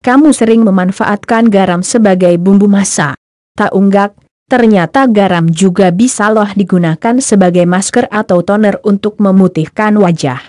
kamu sering memanfaatkan garam sebagai bumbu masak. Tak unggak, Ternyata garam juga bisa loh digunakan sebagai masker atau toner untuk memutihkan wajah.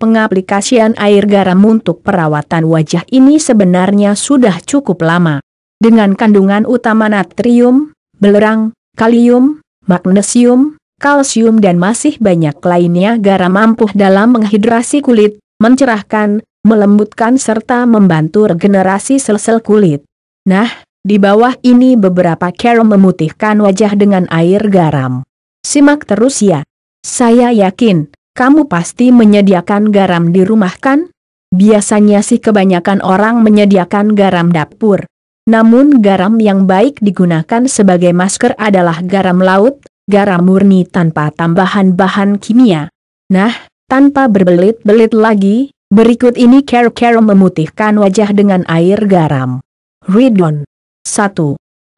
Pengaplikasian air garam untuk perawatan wajah ini sebenarnya sudah cukup lama. Dengan kandungan utama natrium, belerang, kalium, magnesium, kalsium dan masih banyak lainnya garam ampuh dalam menghidrasi kulit, mencerahkan, melembutkan serta membantu regenerasi sel-sel kulit. Nah, di bawah ini beberapa Carol memutihkan wajah dengan air garam. Simak terus ya. Saya yakin, kamu pasti menyediakan garam di rumah kan? Biasanya sih kebanyakan orang menyediakan garam dapur. Namun garam yang baik digunakan sebagai masker adalah garam laut, garam murni tanpa tambahan bahan kimia. Nah, tanpa berbelit-belit lagi, Berikut ini Care Care memutihkan wajah dengan air garam. Ridon. 1.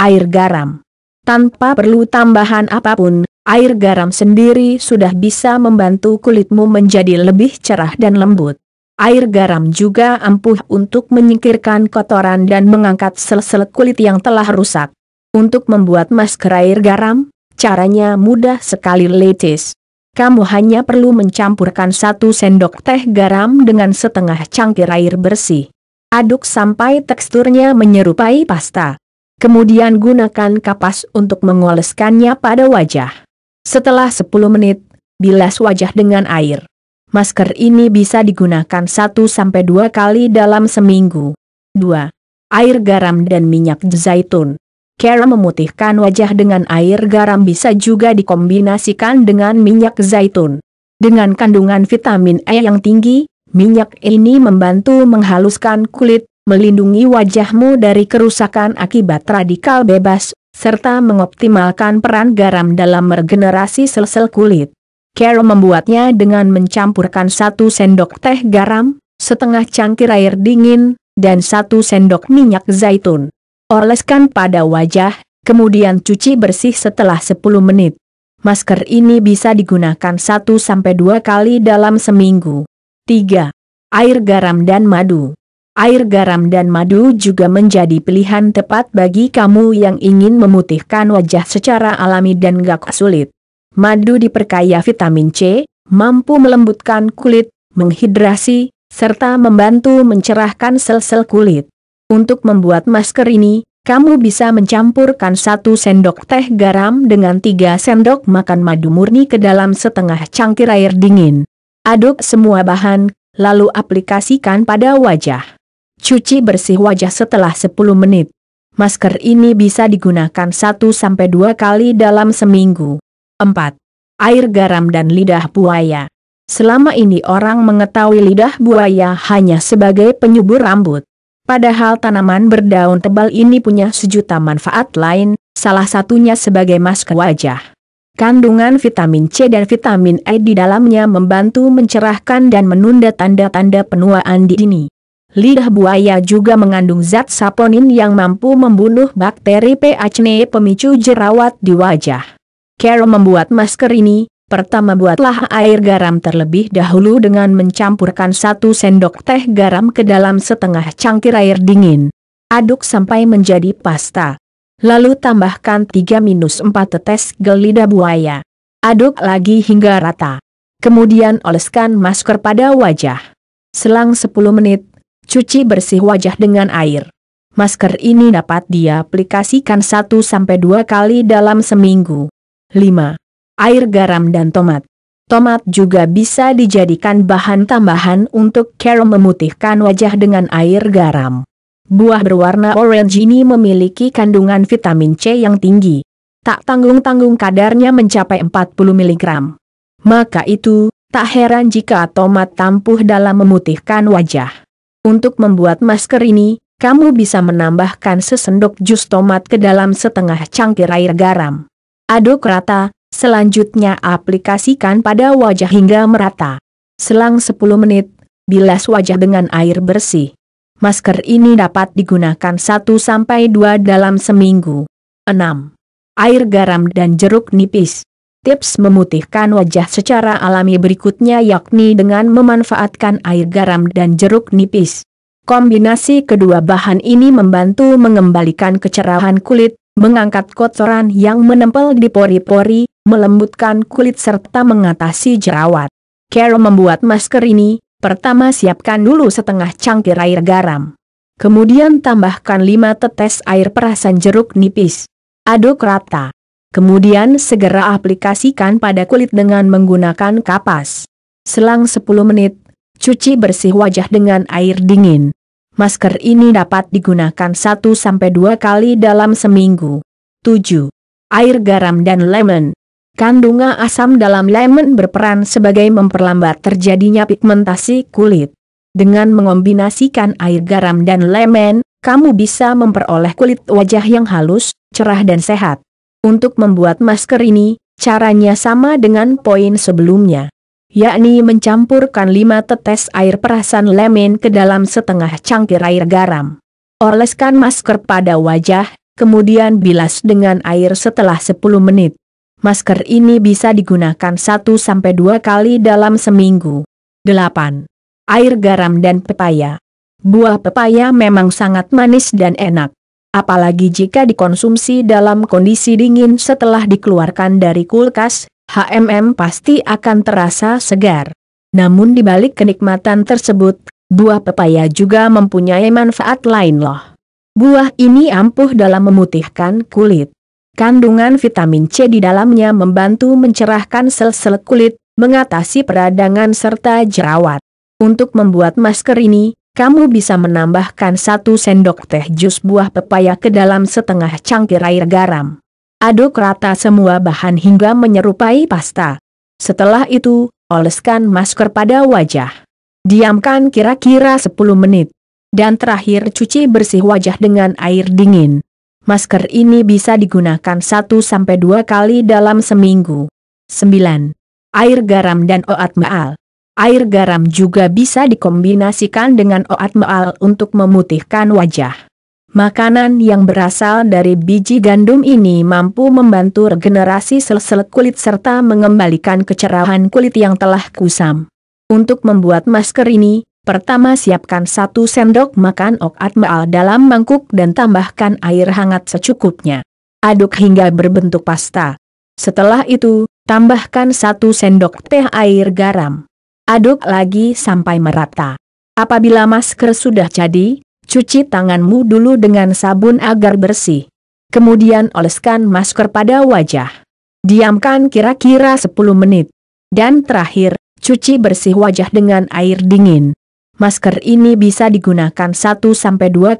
Air garam. Tanpa perlu tambahan apapun, air garam sendiri sudah bisa membantu kulitmu menjadi lebih cerah dan lembut. Air garam juga ampuh untuk menyingkirkan kotoran dan mengangkat sel-sel kulit yang telah rusak. Untuk membuat masker air garam, caranya mudah sekali letis kamu hanya perlu mencampurkan satu sendok teh garam dengan setengah cangkir air bersih. Aduk sampai teksturnya menyerupai pasta. Kemudian gunakan kapas untuk mengoleskannya pada wajah. Setelah 10 menit, bilas wajah dengan air. Masker ini bisa digunakan 1-2 kali dalam seminggu. 2. Air garam dan minyak zaitun. Cara memutihkan wajah dengan air garam bisa juga dikombinasikan dengan minyak zaitun. Dengan kandungan vitamin E yang tinggi, minyak ini membantu menghaluskan kulit, melindungi wajahmu dari kerusakan akibat radikal bebas, serta mengoptimalkan peran garam dalam meregenerasi sel-sel kulit. Cara membuatnya dengan mencampurkan satu sendok teh garam, setengah cangkir air dingin, dan satu sendok minyak zaitun. Oleskan pada wajah, kemudian cuci bersih setelah 10 menit. Masker ini bisa digunakan 1-2 kali dalam seminggu. 3. Air garam dan madu Air garam dan madu juga menjadi pilihan tepat bagi kamu yang ingin memutihkan wajah secara alami dan gak sulit. Madu diperkaya vitamin C, mampu melembutkan kulit, menghidrasi, serta membantu mencerahkan sel-sel kulit. Untuk membuat masker ini, kamu bisa mencampurkan satu sendok teh garam dengan tiga sendok makan madu murni ke dalam setengah cangkir air dingin. Aduk semua bahan, lalu aplikasikan pada wajah. Cuci bersih wajah setelah 10 menit. Masker ini bisa digunakan 1-2 kali dalam seminggu. 4. Air garam dan lidah buaya. Selama ini orang mengetahui lidah buaya hanya sebagai penyubur rambut. Padahal tanaman berdaun tebal ini punya sejuta manfaat lain, salah satunya sebagai masker wajah. Kandungan vitamin C dan vitamin E di dalamnya membantu mencerahkan dan menunda tanda-tanda penuaan di dini. Lidah buaya juga mengandung zat saponin yang mampu membunuh bakteri P. Acne, pemicu jerawat di wajah. Carol membuat masker ini, Pertama buatlah air garam terlebih dahulu dengan mencampurkan satu sendok teh garam ke dalam setengah cangkir air dingin. Aduk sampai menjadi pasta. Lalu tambahkan 3-4 tetes gelida buaya. Aduk lagi hingga rata. Kemudian oleskan masker pada wajah. Selang 10 menit, cuci bersih wajah dengan air. Masker ini dapat diaplikasikan 1-2 kali dalam seminggu. 5 air garam dan tomat. Tomat juga bisa dijadikan bahan tambahan untuk Carol memutihkan wajah dengan air garam. Buah berwarna orange ini memiliki kandungan vitamin C yang tinggi. Tak tanggung-tanggung kadarnya mencapai 40 mg. Maka itu, tak heran jika tomat tampuh dalam memutihkan wajah. Untuk membuat masker ini, kamu bisa menambahkan sesendok jus tomat ke dalam setengah cangkir air garam. Aduk rata, Selanjutnya aplikasikan pada wajah hingga merata. Selang 10 menit, bilas wajah dengan air bersih. Masker ini dapat digunakan 1-2 dalam seminggu. 6. Air garam dan jeruk nipis. Tips memutihkan wajah secara alami berikutnya yakni dengan memanfaatkan air garam dan jeruk nipis. Kombinasi kedua bahan ini membantu mengembalikan kecerahan kulit, mengangkat kotoran yang menempel di pori-pori, melembutkan kulit serta mengatasi jerawat. Carol membuat masker ini, pertama siapkan dulu setengah cangkir air garam. Kemudian tambahkan 5 tetes air perasan jeruk nipis. Aduk rata. Kemudian segera aplikasikan pada kulit dengan menggunakan kapas. Selang 10 menit, cuci bersih wajah dengan air dingin. Masker ini dapat digunakan 1-2 kali dalam seminggu. 7. Air garam dan lemon Kandungan asam dalam lemon berperan sebagai memperlambat terjadinya pigmentasi kulit. Dengan mengombinasikan air garam dan lemon, kamu bisa memperoleh kulit wajah yang halus, cerah dan sehat. Untuk membuat masker ini, caranya sama dengan poin sebelumnya yakni mencampurkan 5 tetes air perasan lemon ke dalam setengah cangkir air garam. Oleskan masker pada wajah, kemudian bilas dengan air setelah 10 menit. Masker ini bisa digunakan 1-2 kali dalam seminggu. 8. Air garam dan pepaya. Buah pepaya memang sangat manis dan enak. Apalagi jika dikonsumsi dalam kondisi dingin setelah dikeluarkan dari kulkas, HMM pasti akan terasa segar. Namun di balik kenikmatan tersebut, buah pepaya juga mempunyai manfaat lain loh. Buah ini ampuh dalam memutihkan kulit. Kandungan vitamin C di dalamnya membantu mencerahkan sel-sel kulit, mengatasi peradangan serta jerawat. Untuk membuat masker ini, kamu bisa menambahkan satu sendok teh jus buah pepaya ke dalam setengah cangkir air garam. Aduk rata semua bahan hingga menyerupai pasta. Setelah itu, oleskan masker pada wajah. Diamkan kira-kira 10 menit. Dan terakhir cuci bersih wajah dengan air dingin. Masker ini bisa digunakan 1-2 kali dalam seminggu. 9. Air garam dan oat maal. Air garam juga bisa dikombinasikan dengan oat maal untuk memutihkan wajah. Makanan yang berasal dari biji gandum ini mampu membantu regenerasi sel-sel kulit serta mengembalikan kecerahan kulit yang telah kusam. Untuk membuat masker ini, Pertama siapkan satu sendok makan ok atmaal dalam mangkuk dan tambahkan air hangat secukupnya. Aduk hingga berbentuk pasta. Setelah itu, tambahkan satu sendok teh air garam. Aduk lagi sampai merata. Apabila masker sudah jadi, cuci tanganmu dulu dengan sabun agar bersih. Kemudian oleskan masker pada wajah. Diamkan kira-kira 10 menit. Dan terakhir, cuci bersih wajah dengan air dingin. Masker ini bisa digunakan 1-2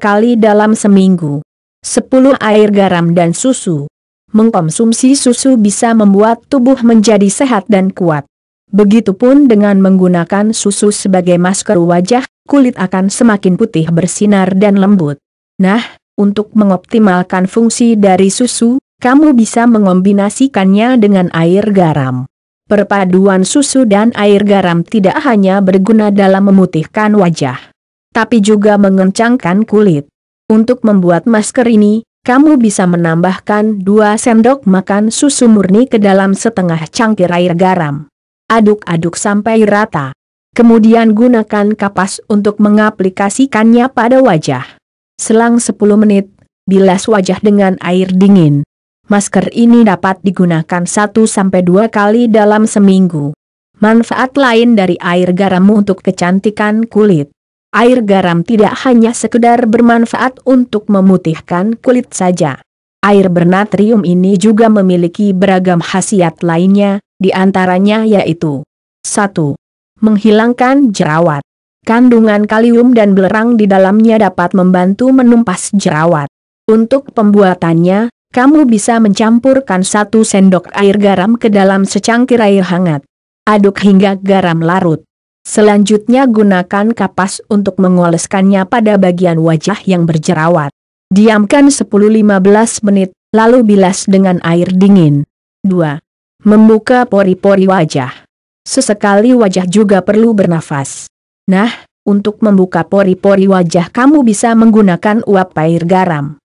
kali dalam seminggu. 10 air garam dan susu. Mengkonsumsi susu bisa membuat tubuh menjadi sehat dan kuat. Begitupun dengan menggunakan susu sebagai masker wajah, kulit akan semakin putih bersinar dan lembut. Nah, untuk mengoptimalkan fungsi dari susu, kamu bisa mengombinasikannya dengan air garam. Perpaduan susu dan air garam tidak hanya berguna dalam memutihkan wajah, tapi juga mengencangkan kulit. Untuk membuat masker ini, kamu bisa menambahkan 2 sendok makan susu murni ke dalam setengah cangkir air garam. Aduk-aduk sampai rata. Kemudian gunakan kapas untuk mengaplikasikannya pada wajah. Selang 10 menit, bilas wajah dengan air dingin. Masker ini dapat digunakan 1-2 kali dalam seminggu. Manfaat lain dari air garam untuk kecantikan kulit. Air garam tidak hanya sekedar bermanfaat untuk memutihkan kulit saja. Air bernatrium ini juga memiliki beragam khasiat lainnya, di antaranya yaitu 1. Menghilangkan jerawat. Kandungan kalium dan belerang di dalamnya dapat membantu menumpas jerawat. Untuk pembuatannya, kamu bisa mencampurkan satu sendok air garam ke dalam secangkir air hangat. Aduk hingga garam larut. Selanjutnya gunakan kapas untuk mengoleskannya pada bagian wajah yang berjerawat. Diamkan 10-15 menit, lalu bilas dengan air dingin. 2. Membuka pori-pori wajah. Sesekali wajah juga perlu bernafas. Nah, untuk membuka pori-pori wajah kamu bisa menggunakan uap air garam.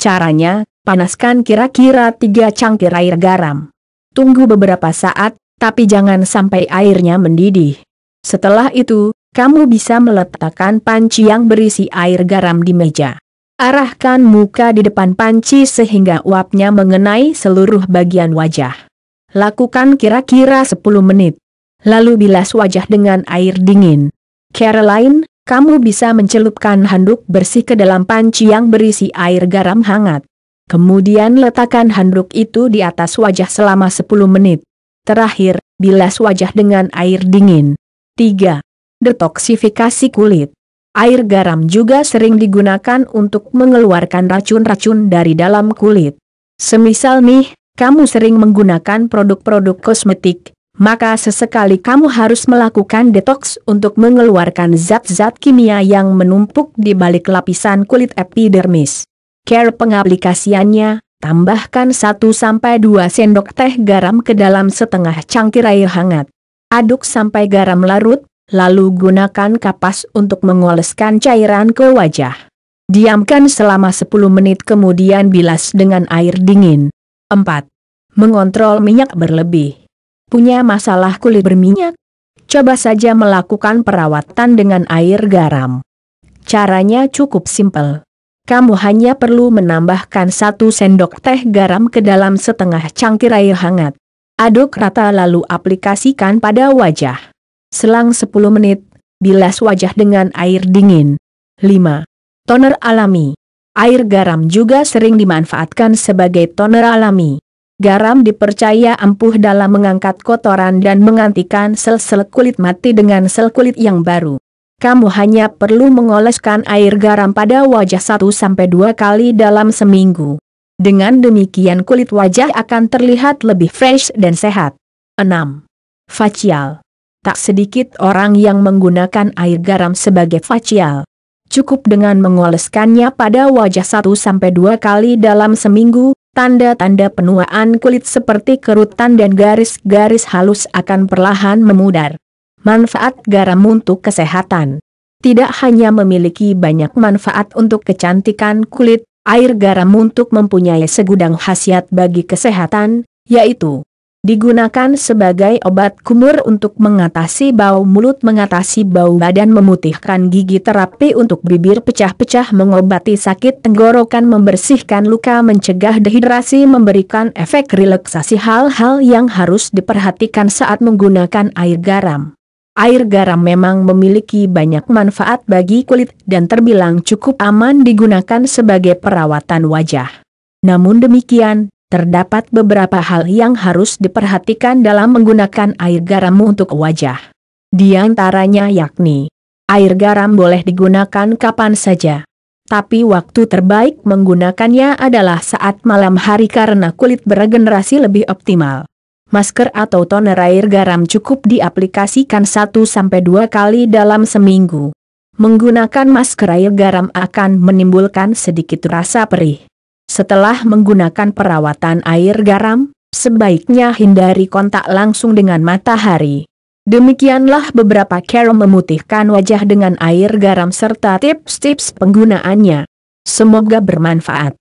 Caranya, panaskan kira-kira tiga cangkir air garam. Tunggu beberapa saat, tapi jangan sampai airnya mendidih. Setelah itu, kamu bisa meletakkan panci yang berisi air garam di meja. Arahkan muka di depan panci sehingga uapnya mengenai seluruh bagian wajah. Lakukan kira-kira 10 menit. Lalu bilas wajah dengan air dingin. Caroline, kamu bisa mencelupkan handuk bersih ke dalam panci yang berisi air garam hangat. Kemudian letakkan handuk itu di atas wajah selama 10 menit. Terakhir, bilas wajah dengan air dingin. 3. Detoksifikasi kulit. Air garam juga sering digunakan untuk mengeluarkan racun-racun dari dalam kulit. Semisal nih, kamu sering menggunakan produk-produk kosmetik, maka sesekali kamu harus melakukan detoks untuk mengeluarkan zat-zat kimia yang menumpuk di balik lapisan kulit epidermis. Care pengaplikasiannya, tambahkan 1-2 sendok teh garam ke dalam setengah cangkir air hangat. Aduk sampai garam larut, lalu gunakan kapas untuk mengoleskan cairan ke wajah. Diamkan selama 10 menit kemudian bilas dengan air dingin. 4. Mengontrol minyak berlebih. Punya masalah kulit berminyak? Coba saja melakukan perawatan dengan air garam. Caranya cukup simpel kamu hanya perlu menambahkan satu sendok teh garam ke dalam setengah cangkir air hangat. Aduk rata lalu aplikasikan pada wajah. Selang 10 menit, bilas wajah dengan air dingin. 5. Toner alami. Air garam juga sering dimanfaatkan sebagai toner alami. Garam dipercaya ampuh dalam mengangkat kotoran dan menggantikan sel-sel kulit mati dengan sel kulit yang baru. Kamu hanya perlu mengoleskan air garam pada wajah 1-2 kali dalam seminggu. Dengan demikian kulit wajah akan terlihat lebih fresh dan sehat. 6. Facial Tak sedikit orang yang menggunakan air garam sebagai facial. Cukup dengan mengoleskannya pada wajah 1-2 kali dalam seminggu, tanda-tanda penuaan kulit seperti kerutan dan garis-garis halus akan perlahan memudar. Manfaat garam untuk kesehatan tidak hanya memiliki banyak manfaat untuk kecantikan kulit, air garam untuk mempunyai segudang khasiat bagi kesehatan, yaitu digunakan sebagai obat kumur untuk mengatasi bau mulut, mengatasi bau badan, memutihkan gigi, terapi untuk bibir pecah-pecah, mengobati sakit tenggorokan, membersihkan luka, mencegah dehidrasi, memberikan efek relaksasi hal-hal yang harus diperhatikan saat menggunakan air garam. Air garam memang memiliki banyak manfaat bagi kulit dan terbilang cukup aman digunakan sebagai perawatan wajah. Namun demikian, terdapat beberapa hal yang harus diperhatikan dalam menggunakan air garam untuk wajah. Di antaranya yakni, air garam boleh digunakan kapan saja. Tapi waktu terbaik menggunakannya adalah saat malam hari karena kulit beregenerasi lebih optimal masker atau toner air garam cukup diaplikasikan 1-2 kali dalam seminggu. Menggunakan masker air garam akan menimbulkan sedikit rasa perih. Setelah menggunakan perawatan air garam, sebaiknya hindari kontak langsung dengan matahari. Demikianlah beberapa cara memutihkan wajah dengan air garam serta tips-tips penggunaannya. Semoga bermanfaat.